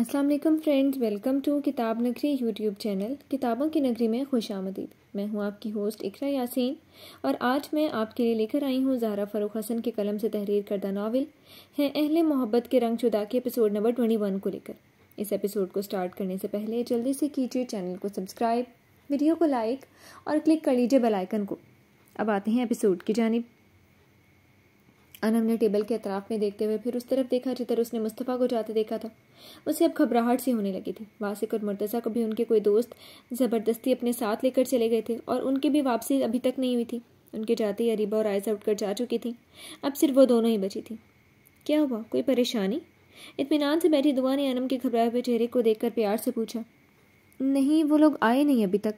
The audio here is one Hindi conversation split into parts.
अस्सलाम वालेकुम फ्रेंड्स वेलकम टू किताब नगरी यूट्यूब चैनल किताबों की नगरी में खुश आमदीद मैं हूं आपकी होस्ट इकरा यासीन और आज मैं आपके लिए लेकर आई हूं जहरा फ़रूख हसन के कलम से तहरीर करदा नावल है अहले मोहब्बत के रंग शुदा के एपिसोड नंबर ट्वेंटी वन को लेकर इस एपिसोड को स्टार्ट करने से पहले जल्दी से कीजिए चैनल को सब्सक्राइब वीडियो को लाइक और क्लिक कर लीजिए बेलाइकन को अब आते हैं एपिसोड की जानब अनम ने टेबल के अतराफ में देखते हुए फिर उस तरफ देखा जिधर उसने मुस्तफ़ा को जाते देखा था उसे अब घबराहट सी होने लगी थी वासिक और मुर्तज़ा को भी उनके कोई दोस्त ज़बरदस्ती अपने साथ लेकर चले गए थे और उनकी भी वापसी अभी तक नहीं हुई थी उनके जाते ही अरीबा और आयसा उठकर जा चुकी थी अब सिर्फ वो दोनों ही बची थी क्या हुआ कोई परेशानी इतमान से बैठी दुआ ने अनम के घबराए हुए चेहरे को देखकर प्यार से पूछा नहीं वो लोग आए नहीं अभी तक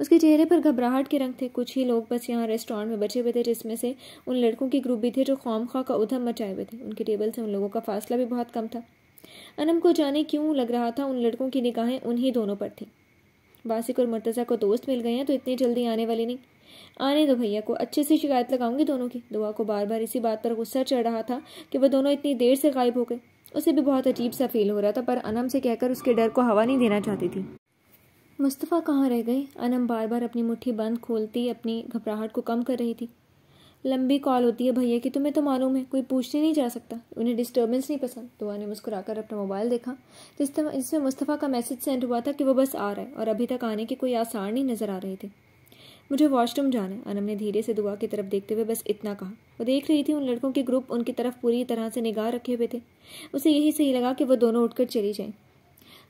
उसके चेहरे पर घबराहट के रंग थे कुछ ही लोग बस यहाँ रेस्टोरेंट में बचे हुए थे जिसमें से उन लड़कों के ग्रुप भी थे जो खौम खा का उधम मचाए हुए थे उनके टेबल से उन लोगों का फासला भी बहुत कम था अनम को जाने क्यों लग रहा था उन लड़कों की निगाहें उन्हीं दोनों पर थीं वासिक और मुर्तज़ा को दोस्त मिल गए हैं तो इतनी जल्दी आने वाली नहीं आने दो भैया को अच्छे से शिकायत लगाऊंगी दोनों की दुआ को बार बार इसी बात पर गुस्सा चढ़ रहा था कि वह दोनों इतनी देर से गायब हो गए उसे भी बहुत अजीब सा फील हो रहा था पर अनम से कहकर उसके डर को हवा नहीं देना चाहती थी मुस्तफ़ा कहाँ रह गए अनम बार बार अपनी मुट्ठी बंद खोलती अपनी घबराहट को कम कर रही थी लंबी कॉल होती है भैया कि तुम्हें तो मालूम है कोई पूछने नहीं जा सकता उन्हें डिस्टर्बेंस नहीं पसंद दुआ ने मुस्कुराकर अपना मोबाइल देखा जिस तरह जिसमें मुस्तफ़ा का मैसेज सेंड हुआ था कि वो बस आ रहा है और अभी तक आने के कोई आसार नहीं नज़र आ रहे थे मुझे वॉशरूम जाना है अनम ने धीरे से दुआ की तरफ देखते हुए बस इतना कहा वो देख रही थी उन लड़कों के ग्रुप उनकी तरफ पूरी तरह से निगाह रखे हुए थे उसे यही सही लगा कि वह दोनों उठकर चली जाएं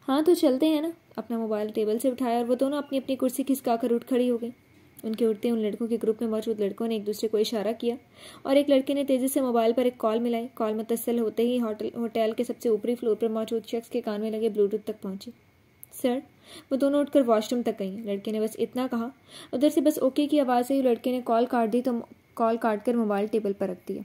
हाँ तो चलते हैं ना अपना मोबाइल टेबल से उठाया और वो दोनों अपनी अपनी कुर्सी खिसका कर उठ खड़ी हो गई उनके उठते उन लड़कों के ग्रुप में मौजूद लड़कों ने एक दूसरे को इशारा किया और एक लड़के ने तेज़ी से मोबाइल पर एक कॉल मिलाई कॉल मुतसल होते ही होटल होटल के सबसे ऊपरी फ्लोर पर मौजूद शख्स के कान में लगे ब्लूटूथ तक पहुंचे सर वो दोनों उठकर वॉशरूम तक गई लड़के ने बस इतना कहा उधर से बस ओके की आवाज़ से ही लड़के ने कॉल काट दी तो कॉल काट कर मोबाइल टेबल पर रख दिया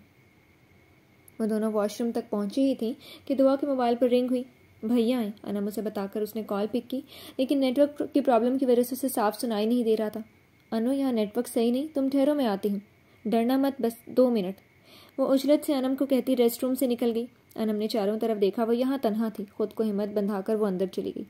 वो दोनों वॉशरूम तक पहुंची ही थी कि दुआ के मोबाइल पर रिंग हुई भैया आए अनम उसे बताकर उसने कॉल पिक की लेकिन नेटवर्क की प्रॉब्लम की वजह से उसे साफ सुनाई नहीं दे रहा था अनु यहाँ नेटवर्क सही नहीं तुम ठहरो मैं आती हूँ डरना मत बस दो मिनट वो उजरत से अनम को कहती रेस्ट रूम से निकल गई अनम ने चारों तरफ देखा वो यहाँ तनहा थी खुद को हिम्मत बंधाकर वो अंदर चली गई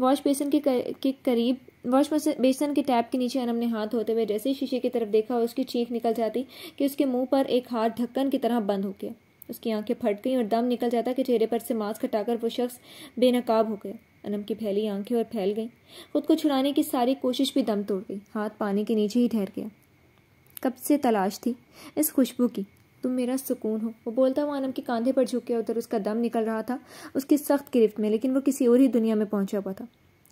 वॉश बेसन के, कर, के करीब वॉश बेसन के टैप के नीचे अनम ने हाथ होते हुए जैसे ही शीशे की तरफ देखा उसकी चीख निकल जाती कि उसके मुंह पर एक हाथ ढक्कन की तरह बंद हो गया उसकी आंखें फट गईं और दम निकल जाता कि चेहरे पर से मास्क हटाकर वो शख्स बेनकाब हो गया अनम की फैली आंखें और फैल गईं खुद को छुड़ाने की सारी कोशिश भी दम तोड़ गई हाथ पानी के नीचे ही ठहर गया कब से तलाश थी इस खुशबू की तुम मेरा सुकून हो वो बोलता हुआ अनम के कंधे पर झुक गया उधर उसका दम निकल रहा था उसकी सख्त गिरफ्त में लेकिन वो किसी और ही दुनिया में पहुंचा हुआ था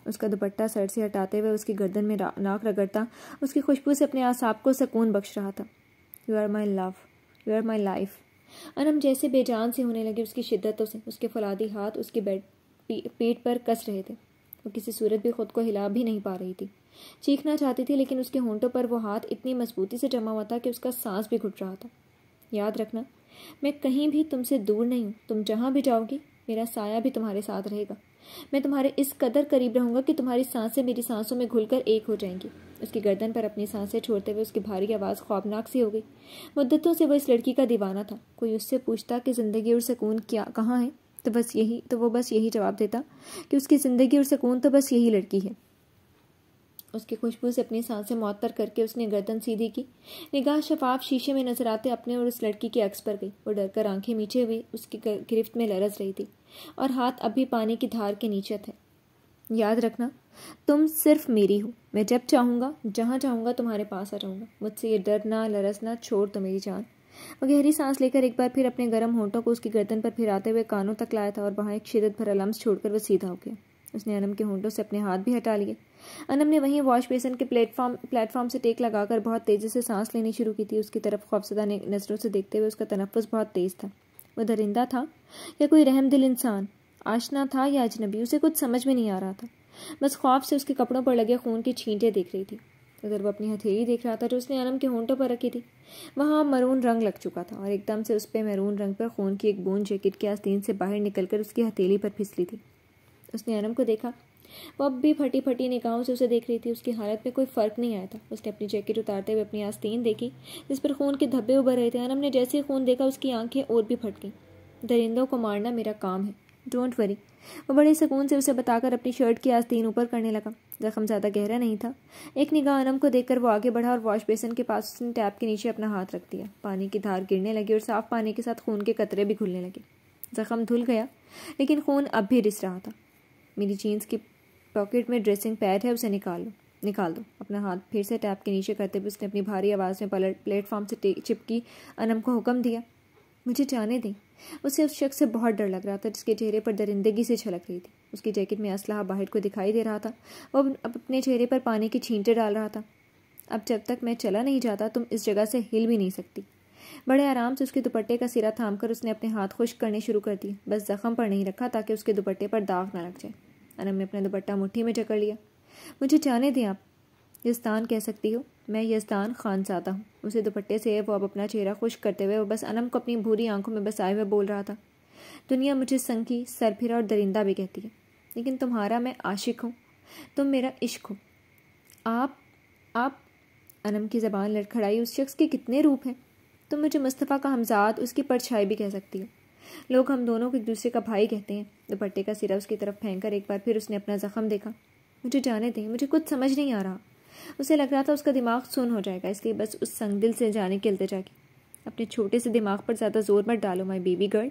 उसका दुपट्टा सर से हटाते हुए उसकी गर्दन में नाक रगड़ता उसकी खुशबू से अपने आसाब को सुकून बख्श रहा था you are my love you are my life और हम जैसे बेजान से होने लगे उसकी शिद्दतों से उसके फलादी हाथ उसके बेड पेट पर कस रहे थे वो किसी सूरत भी खुद को हिला भी नहीं पा रही थी चीखना चाहती थी लेकिन उसके होंठों पर वो हाथ इतनी मजबूती से जमा हुआ था कि उसका सांस भी घुट रहा था याद रखना मैं कहीं भी तुमसे दूर नहीं हूँ तुम जहाँ भी जाओगी मेरा साया भी तुम्हारे साथ रहेगा मैं तुम्हारे इस कदर करीब रहूंगा कि तुम्हारी सांसें मेरी सांसों में घुलकर एक हो जाएंगी उसकी गर्दन पर अपनी सांसें छोड़ते हुए उसकी भारी आवाज़ ख्वाबनाक सी हो गई मुद्दतों से वो इस लड़की का दीवाना था कोई उससे पूछता कि ज़िंदगी और सुकून क्या कहाँ है तो बस यही तो वो बस यही जवाब देता कि उसकी ज़िंदगी और सुकून तो बस यही लड़की है उसकी खुशबू से अपनी सांसें मुअत्तर करके उसने गर्दन सीधी की निगाह शफाफ शीशे में नजर आते अपने और उस लड़की के अक्स पर गई वो डरकर आंखें मीचे हुई उसकी गिरफ्त में लरस रही थी और हाथ अब भी पानी की धार के नीचे थे याद रखना तुम सिर्फ मेरी हो मैं जब चाहूँगा जहाँ चाहूँगा तुम्हारे पास आ जाऊँगा मुझसे ये डरना लरसना छोड़ तो मेरी जान वो गहरी सांस लेकर एक बार फिर अपने गर्म होंठों को उसकी गर्दन पर फिराते हुए कानों तक लाया था और वहाँ एक शिदत भर अलम्स छोड़कर वह सीधा हो गया उसने अनम के होंठों से अपने हाथ भी हटा लिए अनम ने वहीं वॉश बेसन के प्लेटफॉर्म प्लेटफॉर्म से टेक लगाकर बहुत तेज़ी से सांस लेनी शुरू की थी उसकी तरफ खौफसदा नज़रों से देखते हुए उसका तनफ़ बहुत तेज़ था वह दरिंदा था या कोई रहमदिल इंसान आशना था या अजनबी उसे कुछ समझ में नहीं आ रहा था बस खौफ से उसके कपड़ों पर लगे खून की छींटे देख रही थी उधर वह अपनी हथेली देख रहा था जो तो उसने अनम के होंटों पर रखी थी वहाँ मरून रंग लग चुका था और एकदम से उस पर मैरून रंग पर खून की एक बूंद जैकेट के आस्तीन से बाहर निकलकर उसकी हथेली पर फिसली थी उसने अनम को देखा वो अब भी फटी फटी निगाहों से उसे देख रही थी उसकी हालत में कोई फ़र्क नहीं आया था उसने अपनी जैकेट उतारते हुए अपनी आस्तीन देखी जिस पर खून के धब्बे उभर रहे थे अनम ने जैसे खून देखा उसकी आंखें और भी फट गईं दरिंदों को मारना मेरा काम है डोंट वरी वो बड़े सुकून से उसे बताकर अपनी शर्ट की आस्तीन ऊपर करने लगा जख्म ज़्यादा गहरा नहीं था एक निगाह अनम को देखकर वो आगे बढ़ा और वॉश बेसन के पास उसने टैप के नीचे अपना हाथ रख दिया पानी की धार गिरने लगी और साफ पानी के साथ खून के कतरे भी घुलने लगे जख्म धुल गया लेकिन खून अब भी रिस रहा था मेरी जीन्स की पॉकेट में ड्रेसिंग पैड है उसे निकाल लो निकाल दो अपना हाथ फिर से टैप के नीचे करते हुए उसने अपनी भारी आवाज़ में पलट प्लेटफॉर्म से चिपकी अनम को हुक्म दिया मुझे जाने दें उसे उस शख्स से बहुत डर लग रहा था जिसके चेहरे पर दरिंदगी से छलक रही थी उसकी जैकेट में असलाह बाहर को दिखाई दे रहा था वो अब अपने चेहरे पर पानी की छींटे डाल रहा था अब जब तक मैं चला नहीं जाता तुम इस जगह से हिल भी नहीं सकती बड़े आराम से उसके दुपट्टे का सिरा थाम कर उसने अपने हाथ खुश करने शुरू कर दिए बस जख्म पर नहीं रखा ताकि उसके दुपट्टे पर दाग ना लग जाए अनम ने अपना दुपट्टा मुट्ठी में जकड़ लिया मुझे जाने दें आप यस्तान कह सकती हो मैं यस्तान खान चाहता हूँ उसे दुपट्टे से वो अब अपना चेहरा खुश करते हुए वो बस अनम को अपनी भूरी आंखों में बसाए हुए बोल रहा था दुनिया मुझे संखी सरफिरा और दरिंदा भी कहती है लेकिन तुम्हारा मैं आशिक हूँ तुम मेरा इश्क हो आप आप अनम की ज़बान लड़खड़ाई उस शख्स के कितने रूप हैं तुम मुझे मुस्तफ़ा का हमजाद उसकी परछाई भी कह सकती हो लोग हम दोनों को एक दूसरे का भाई कहते हैं दुपट्टे का सिरा उसकी तरफ फेंक कर एक बार फिर उसने अपना जख्म देखा मुझे जाने दें मुझे कुछ समझ नहीं आ रहा उसे लग रहा था उसका दिमाग सुन हो जाएगा इसलिए बस उस संगदिल से जाने के अलते जाके अपने छोटे से दिमाग पर ज़्यादा जोर मत डालो माई बेबी गर्ल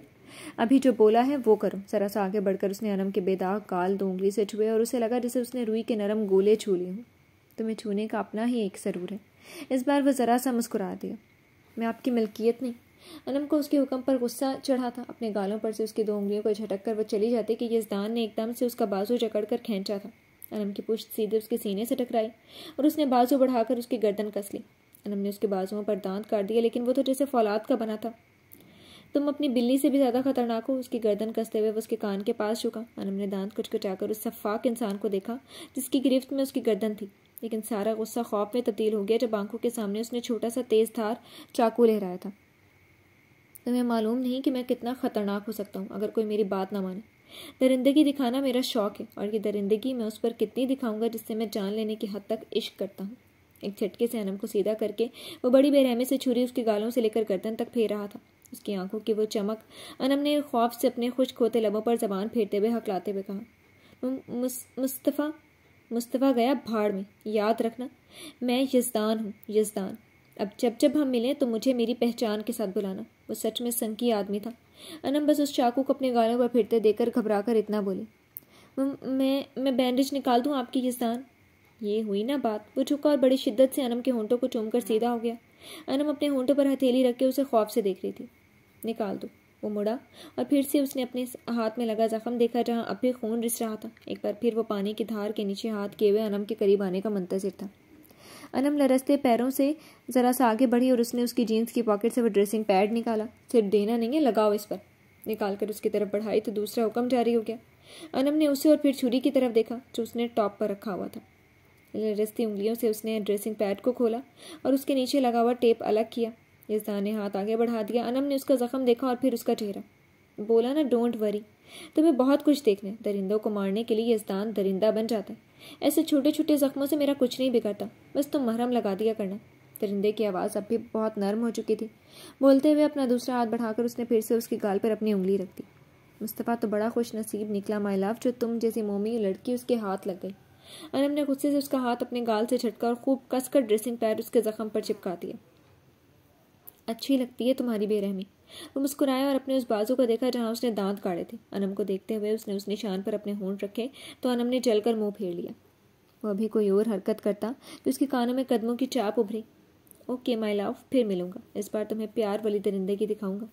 अभी जो बोला है वो करो जरा सा आगे बढ़कर उसने अनम के बेदाग काल दो उंगली से छुए और उसे लगा जैसे उसने रुई के नरम गोले छू लिए हों तुम्हें छूने का अपना ही एक सरूर है इस बार वह ज़रा सा मुस्कुरा दिया मैं आपकी मिल्कियत नहीं अनम को उसके हुक्म पर गुस्सा चढ़ा था अपने गालों पर से उसकी दो उंगलियों को झटक कर वह चली जाती कि यजदान ने एकदम से उसका बाजू जकड़ कर खींचा था अनम की पुष्ट सीधे उसके सीने से टकराई और उसने बाजू बढ़ाकर उसकी गर्दन कस ली अनम ने उसके बाजुओं पर दांत काट दिया लेकिन वो तो जैसे फौलाद का बना था तुम अपनी बिल्ली से भी ज़्यादा खतरनाक हो उसकी गर्दन कसते हुए वो उसके कान के पास झुका अनम ने दांत कुचकुचाकर उस सफाक इंसान को देखा जिसकी गिरफ्त में उसकी गर्दन थी लेकिन सारा गुस्सा खौफ में तब्दील हो गया जब आंखों के सामने उसने छोटा सा तेज धार चाकू लहराया था तुम्हें मालूम नहीं कि मैं कितना ख़तरनाक हो सकता हूँ अगर कोई मेरी बात ना माने दरिंदगी दिखाना मेरा शौक़ है और ये दरिंदगी मैं उस पर कितनी दिखाऊंगा जिससे मैं जान लेने की हद तक इश्क करता हूँ एक झटके से अनम को सीधा करके वो बड़ी बेरहमी से छुरी उसके गालों से लेकर गर्दन तक फेर रहा था उसकी आंखों की वो चमक अनम ने खौफ से अपने खुश खोते लबों पर जबान फेरते हुए हकलाते हुए कहा मुस्तफ़ा मुस्तफ़ा गया भाड़ में याद रखना मैं यजदान हूँ यजदान अब जब जब हम मिले तो मुझे मेरी पहचान के साथ बुलाना वो सच में संकी आदमी था अनम बस उस चाकू को अपने गालों पर फिरते देकर घबरा कर इतना बोली मैं मैं बैंडेज निकाल दूँ आपकी ये ये हुई ना बात वो झुका और बड़ी शिद्दत से अनम के होंठों को कर सीधा हो गया अनम अपने होंठों पर हथेली रख के उसे खौफ से देख रही थी निकाल दो वो मुड़ा और फिर से उसने अपने हाथ में लगा जख्म देखा जहाँ अब भी खून रिस रहा था एक बार फिर वो पानी की धार के नीचे हाथ किए हुए अनम के करीब आने का मंतजर था अनम लरसते पैरों से ज़रा सा आगे बढ़ी और उसने उसकी जीन्स की पॉकेट से वो ड्रेसिंग पैड निकाला सिर्फ देना नहीं है लगाओ इस पर निकाल कर उसकी तरफ बढ़ाई तो दूसरा हुक्म जारी हो गया अनम ने उसे और फिर छुरी की तरफ देखा जो उसने टॉप पर रखा हुआ था लरसती उंगलियों से उसने ड्रेसिंग पैड को खोला और उसके नीचे लगा हुआ टेप अलग किया इजदा ने हाथ आगे बढ़ा दिया अनम ने उसका जख्म देखा और फिर उसका चेहरा बोला ना डोंट वरी तुम्हें बहुत कुछ है दरिंदों को मारने के लिए यजदान दरिंदा बन जाता है ऐसे छोटे छोटे ज़ख्मों से मेरा कुछ नहीं बिगड़ता बस तुम महरम लगा दिया करना दरिंदे की आवाज़ अब भी बहुत नर्म हो चुकी थी बोलते हुए अपना दूसरा हाथ बढ़ाकर उसने फिर से उसकी गाल पर अपनी उंगली रख दी मुस्तफ़ा तो बड़ा खुश नसीब निकला माई लव जो तुम जैसी मोमी लड़की उसके हाथ लग गई अनम ने गुस्से से उसका हाथ अपने गाल से झटका और खूब कसकर ड्रेसिंग पैर उसके ज़ख्म पर चिपका दिया अच्छी लगती है तुम्हारी बेरहमी वो मुस्कुराया और अपने उस बाजू को देखा जहाँ उसने दांत काटे थे अनम को देखते हुए उसने उस निशान पर अपने होंठ रखे तो अनम ने जलकर मुंह फेर लिया वो अभी कोई और हरकत करता कि उसके कानों में कदमों की चाप उभरी ओके माय लव फिर मिलूंगा इस बार तुम्हें प्यार वाली दरिंदे की दिखाऊंगा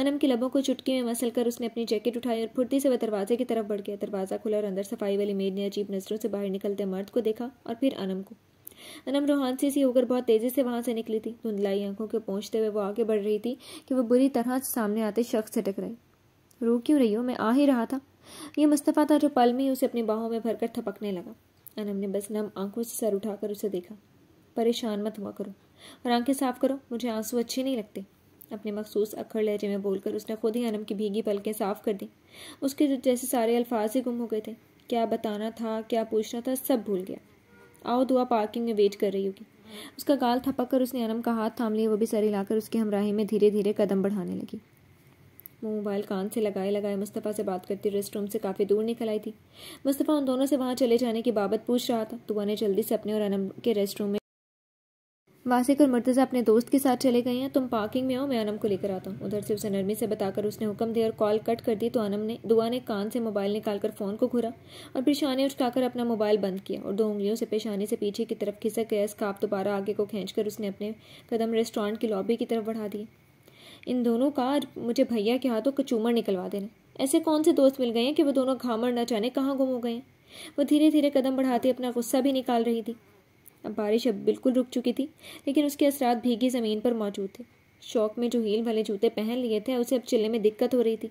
अनम के लबों को चुटकी में मसल कर उसने अपनी जैकेट उठाई और फुर्ती से वह दरवाजे की तरफ बढ़ गया दरवाज़ा खुला और अंदर सफाई वाली मेड ने अजीब नज़रों से बाहर निकलते मर्द को देखा और फिर अनम को अनम रोहान से सी होकर बहुत तेज़ी से वहाँ से निकली थी धुंधलाई आंखों के पहुँचते हुए वो आगे बढ़ रही थी कि वो बुरी तरह सामने आते शख्स से टकराई रो क्यों रही हो मैं आ ही रहा था ये मुस्तफ़ा था जो पल में ही उसे अपनी बाहों में भरकर थपकने लगा अनम ने बस नम आंखों से सर उठाकर उसे देखा परेशान मत हुआ करो और आंखें साफ करो मुझे आंसू अच्छे नहीं लगते अपने मखसूस अखड़ लहजे में बोलकर उसने खुद ही अनम की भीगी पलकें साफ कर दी उसके जैसे सारे अल्फाज ही गुम हो गए थे क्या बताना था क्या पूछना था सब भूल गया आओ दुआ पार्किंग में वेट कर रही होगी उसका गाल थपक कर उसने अनम का हाथ थाम लिया वो भी सर हिलाकर उसके हमराही में धीरे धीरे कदम बढ़ाने लगी वो मोबाइल कान से लगाए लगाए मुस्तफ़ा से बात करती रेस्ट रूम से काफ़ी दूर निकल आई थी मुस्तफ़ा उन दोनों से वहाँ चले जाने की बाबत पूछ रहा था दुआ ने जल्दी से अपने और अनम के रेस्ट रूम में वासिक और मुर्तज़ा अपने दोस्त के साथ चले गए हैं तुम पार्किंग में आओ मैं अनम को लेकर आता हूँ उधर से उसे नरमी से बताकर उसने हुक्म दिया और कॉल कट कर दी तो अनम ने दुआ ने कान से मोबाइल निकालकर फ़ोन को घुरा और परेशानी उठाकर अपना मोबाइल बंद किया और दो उंगलियों से पेशानी से पीछे की तरफ खिसक गया स्काफ दोबारा आगे को खींचकर उसने अपने कदम रेस्टोरेंट की लॉबी की तरफ बढ़ा दिए इन दोनों का मुझे भैया के हाथों कचूमर निकलवा देना ऐसे कौन से दोस्त मिल गए हैं कि वो दोनों घामड़ न जाने कहाँ गुम हो गए वो धीरे धीरे कदम बढ़ाते अपना गुस्सा भी निकाल रही थी अब बारिश अब बिल्कुल रुक चुकी थी लेकिन उसके असरात भीगी ज़मीन पर मौजूद थे शौक में जो हील वाले जूते पहन लिए थे उसे अब चिल्ले में दिक्कत हो रही थी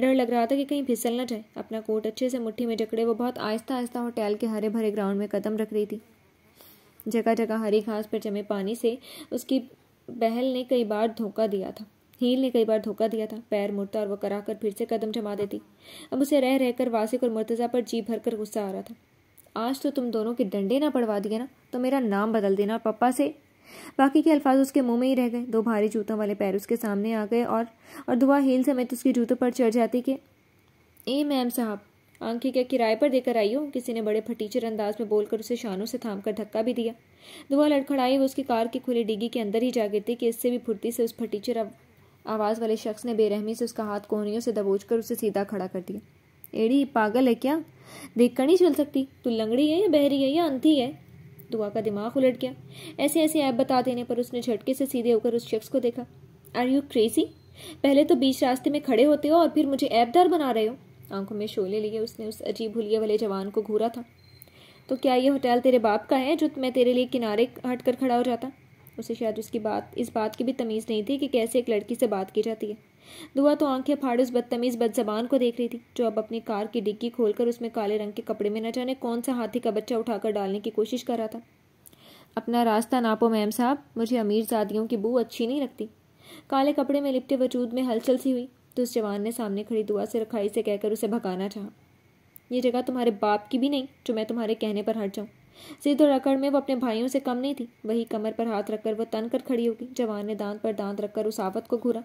डर लग रहा था कि कहीं फिसल ना जाए अपना कोट अच्छे से मुट्ठी में जकड़े वो बहुत आहिस्ता आहिस्ता होटल के हरे भरे ग्राउंड में कदम रख रही थी जगह जगह हरी घास पर जमे पानी से उसकी बहल ने कई बार धोखा दिया था हील ने कई बार धोखा दिया था पैर मुड़ता और वह कराकर फिर से कदम जमा देती अब उसे रह रहकर वासिक और मुर्तज़ा पर जी भर कर गुस्सा आ रहा था आज तो तुम दोनों के डंडे ना पड़वा दिए ना तो मेरा नाम बदल देना और पप्पा से बाकी के अल्फाज उसके मुंह में ही रह गए दो भारी जूतों वाले पैर उसके सामने आ गए और और दुआ हील समेत उसके जूतों पर चढ़ जाती कि ए मैम साहब आंखें क्या किराए पर देकर आई हो किसी ने बड़े फटीचर अंदाज में बोलकर उसे शानों से थाम कर धक्का भी दिया दुआ लड़खड़ाई वो उसकी कार की खुली डिग्गी के अंदर ही जा थी कि इससे भी फुर्ती से उस फटीचर आवाज़ वाले शख्स ने बेरहमी से उसका हाथ कोहनियों से दबोच कर उसे सीधा खड़ा कर दिया एड़ी पागल है क्या देख कर नहीं चल सकती तू लंगड़ी है या बहरी है या अंधी है दुआ का दिमाग उलट गया ऐसे ऐसे ऐप बता देने पर उसने झटके से सीधे होकर उस शख्स को देखा आर यू क्रेजी पहले तो बीच रास्ते में खड़े होते हो और फिर मुझे ऐपदार बना रहे हो आंखों में शोले लिए उसने उस अजीब हुलिये वाले जवान को घूरा था तो क्या ये होटल तेरे बाप का है जो मैं तेरे लिए किनारे हट कर खड़ा हो जाता उसे शायद उसकी बात इस बात की भी तमीज़ नहीं थी कि कैसे एक लड़की से बात की जाती है दुआ तो आंखें फाड़े उस बदतमीज बदजबान को देख रही थी जो अब अपनी कार की डिग्गी खोलकर उसमें काले रंग के कपड़े में न जाने कौन सा हाथी का बच्चा उठाकर डालने की कोशिश कर रहा था अपना रास्ता नापो मैम साहब मुझे अमीर जादियों की बू अच्छी नहीं लगती काले कपड़े में लिपटे वजूद में हलचल सी हुई तो उस जवान ने सामने खड़ी दुआ से रखाई से कहकर उसे भगाना चाहा ये जगह तुम्हारे बाप की भी नहीं जो मैं तुम्हारे कहने पर हट जाऊँ सिद्ध और अकड़ में वो अपने भाइयों से कम नहीं थी वही कमर पर हाथ रखकर वो तन कर खड़ी होगी जवान ने दांत पर दांत रखकर उस आफत को घूरा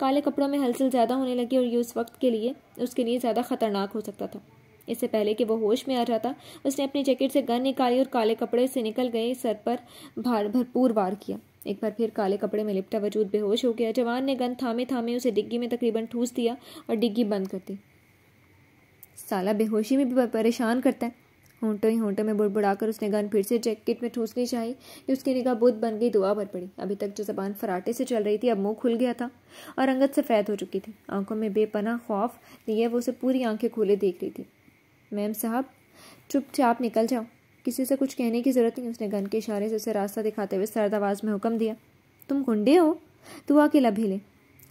काले कपड़ों में हलचल ज़्यादा होने लगी और ये उस वक्त के लिए उसके लिए ज़्यादा खतरनाक हो सकता था इससे पहले कि वो होश में आ जाता उसने अपनी जैकेट से गन निकाली और काले कपड़े से निकल गए सर पर भार भरपूर वार किया एक बार फिर काले कपड़े में लिपटा वजूद बेहोश हो गया जवान ने गन थामे थामे उसे डिग्गी में तकरीबन ठूस दिया और डिग्गी बंद कर दी साला बेहोशी में भी परेशान करता है होंटों ही होंटों में बुड़बुड़ाकर उसने गन फिर से जैकेट में ठूसनी चाही कि उसकी निगाह बुध बन गई दुआ भर पड़ी अभी तक जो जबान फराटे से चल रही थी अब मुंह खुल गया था और अंगत सफ़ेद हो चुकी थी आंखों में बेपना खौफ दिए वो उसे पूरी आंखें खोले देख रही थी मैम साहब चुपचाप निकल जाओ किसी से कुछ कहने की ज़रूरत नहीं उसने गन के इशारे से उसे रास्ता दिखाते हुए सर्द आवाज़ में हुक्म दिया तुम गुंडे हो तू अकेला ले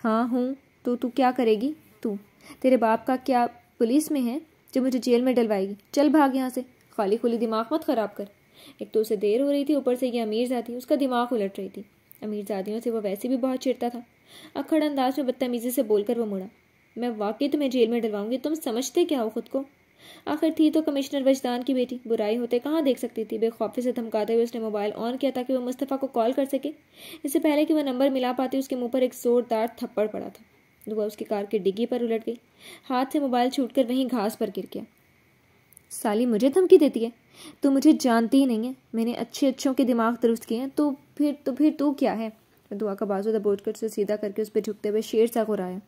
हाँ हूँ तो तू क्या करेगी तू तेरे बाप का क्या पुलिस में है जो मुझे जेल में डलवाएगी चल भाग यहाँ से खाली खुली दिमाग मत ख़राब कर एक तो उसे देर हो रही थी ऊपर से ये अमीरजादी उसका दिमाग उलट रही थी अमीरजादियों से वो वैसे भी बहुत चिड़ता था अखड़ अंदाज में बदतमीज़ी से बोलकर वो मुड़ा मैं वाकई तुम्हें जेल में डलवाऊंगी तुम समझते क्या हो खुद को आखिर थी तो कमिश्नर वजदान की बेटी बुराई होते कहाँ देख सकती थी बेखौफी से धमकाते हुए उसने मोबाइल ऑन किया ताकि वो मुस्तफ़ा को कॉल कर सके इससे पहले कि वह नंबर मिला पाती उसके मुंह पर एक ज़ोरदार थप्पड़ पड़ा था दुआ उसकी कार की डिग्गी पर उलट गई हाथ से मोबाइल छूट कर वहीं घास पर गिर गया साली मुझे धमकी देती है तू मुझे जानती ही नहीं है मैंने अच्छे अच्छों के दिमाग दुरुस्त किए हैं तो फिर तो फिर तू क्या है दुआ का बाजू दबोच कर उसे सीधा करके उस पर झुकते हुए शेर सा घुराया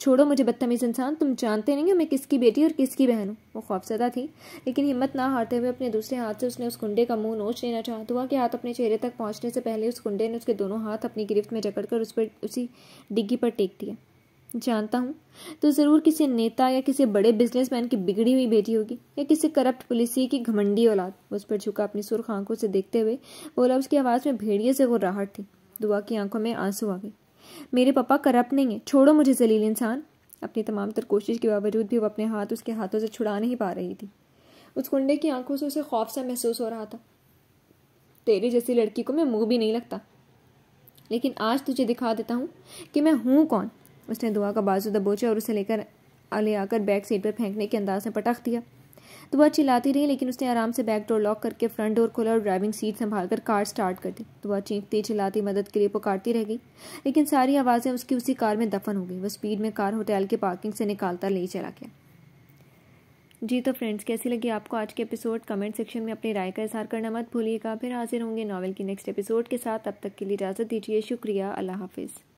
छोड़ो मुझे बदतमीज इंसान तुम जानते नहीं हो मैं किसकी बेटी और किसकी बहन हूँ वो खौफजदा थी लेकिन हिम्मत ना हारते हुए अपने दूसरे हाथ से उसने उस कुंडे का मुंह नोच लेना चाहा दुआ के हाथ अपने चेहरे तक पहुंचने से पहले उस कुंडे ने उसके दोनों हाथ अपनी गिरफ्त में जकड़ कर उस पर उसी डिग्गी पर टेक दिया जानता हूँ तो ज़रूर किसी नेता या किसी बड़े बिजनेसमैन की बिगड़ी हुई बेटी होगी या किसी करप्ट पुलिस की घमंडी औलाद उस पर झुका अपनी सुर्ख आंखों से देखते हुए बोला उसकी आवाज़ में भेड़िए से वो राहट थी दुआ की आंखों में आंसू आ गए मेरे पापा करप्ट नहीं है छोड़ो मुझे जलील इंसान अपनी तमाम तर कोशिश के बावजूद भी वो अपने हाथ उसके हाथों से छुड़ा नहीं पा रही थी उस कुंडे की आंखों से उसे खौफ सा महसूस हो रहा था तेरी जैसी लड़की को मैं मुंह भी नहीं लगता लेकिन आज तुझे दिखा देता हूँ कि मैं हूँ कौन उसने दुआ का बाजू दबोचा और उसे लेकर ले आकर बैक सीट पर फेंकने के अंदाज में पटख दिया दुआ चिल्लाती रही लेकिन उसने आराम से बैक डोर लॉक करके फ्रंट डोर खोला और ड्राइविंग सीट संभाल कर कार स्टार्ट कर दी दुआ चीखती चिल्लाती मदद के लिए पुकारती रह गई लेकिन सारी आवाज़ें उसकी उसी कार में दफन हो गई वह स्पीड में कार होटल के पार्किंग से निकालता ले चला गया जी तो फ्रेंड्स कैसी लगी आपको आज के एपिसोड कमेंट सेक्शन में अपनी राय का इजहार करना मत भूलिएगा फिर हाजिर होंगे नॉवल की नेक्स्ट एपिसोड के साथ अब तक के लिए इजाज़त दीजिए शुक्रिया अल्लाह हाफिज़